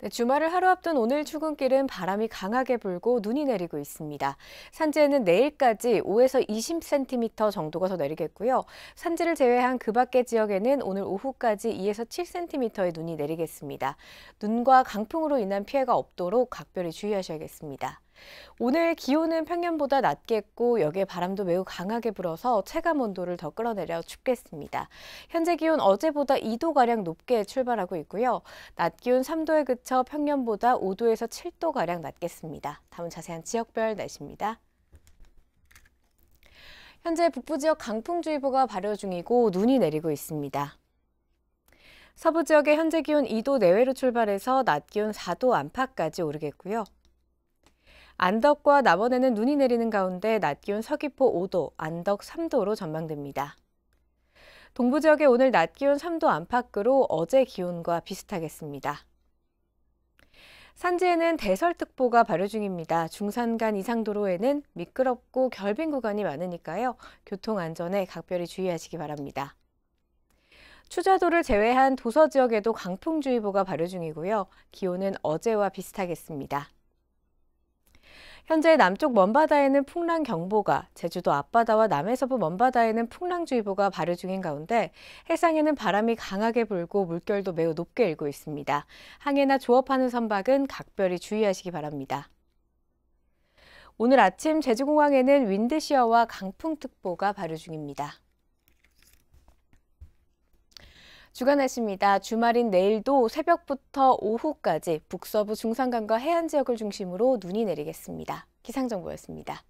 네, 주말을 하루 앞둔 오늘 출근길은 바람이 강하게 불고 눈이 내리고 있습니다. 산지에는 내일까지 5에서 20cm 정도가 더 내리겠고요. 산지를 제외한 그 밖의 지역에는 오늘 오후까지 2에서 7cm의 눈이 내리겠습니다. 눈과 강풍으로 인한 피해가 없도록 각별히 주의하셔야겠습니다. 오늘 기온은 평년보다 낮겠고 여기에 바람도 매우 강하게 불어서 체감 온도를 더 끌어내려 춥겠습니다. 현재 기온 어제보다 2도가량 높게 출발하고 있고요. 낮 기온 3도에 그쳐 평년보다 5도에서 7도가량 낮겠습니다. 다음은 자세한 지역별 날씨입니다. 현재 북부 지역 강풍주의보가 발효 중이고 눈이 내리고 있습니다. 서부 지역의 현재 기온 2도 내외로 출발해서 낮 기온 4도 안팎까지 오르겠고요. 안덕과 남원에는 눈이 내리는 가운데 낮 기온 서귀포 5도, 안덕 3도로 전망됩니다. 동부 지역에 오늘 낮 기온 3도 안팎으로 어제 기온과 비슷하겠습니다. 산지에는 대설특보가 발효 중입니다. 중산간 이상 도로에는 미끄럽고 결빙 구간이 많으니까요. 교통 안전에 각별히 주의하시기 바랍니다. 추자도를 제외한 도서 지역에도 강풍주의보가 발효 중이고요. 기온은 어제와 비슷하겠습니다. 현재 남쪽 먼바다에는 풍랑 경보가, 제주도 앞바다와 남해서부 먼바다에는 풍랑주의보가 발효 중인 가운데 해상에는 바람이 강하게 불고 물결도 매우 높게 일고 있습니다. 항해나 조업하는 선박은 각별히 주의하시기 바랍니다. 오늘 아침 제주공항에는 윈드시어와 강풍특보가 발효 중입니다. 주간 하십니다 주말인 내일도 새벽부터 오후까지 북서부 중산간과 해안 지역을 중심으로 눈이 내리겠습니다. 기상정보였습니다.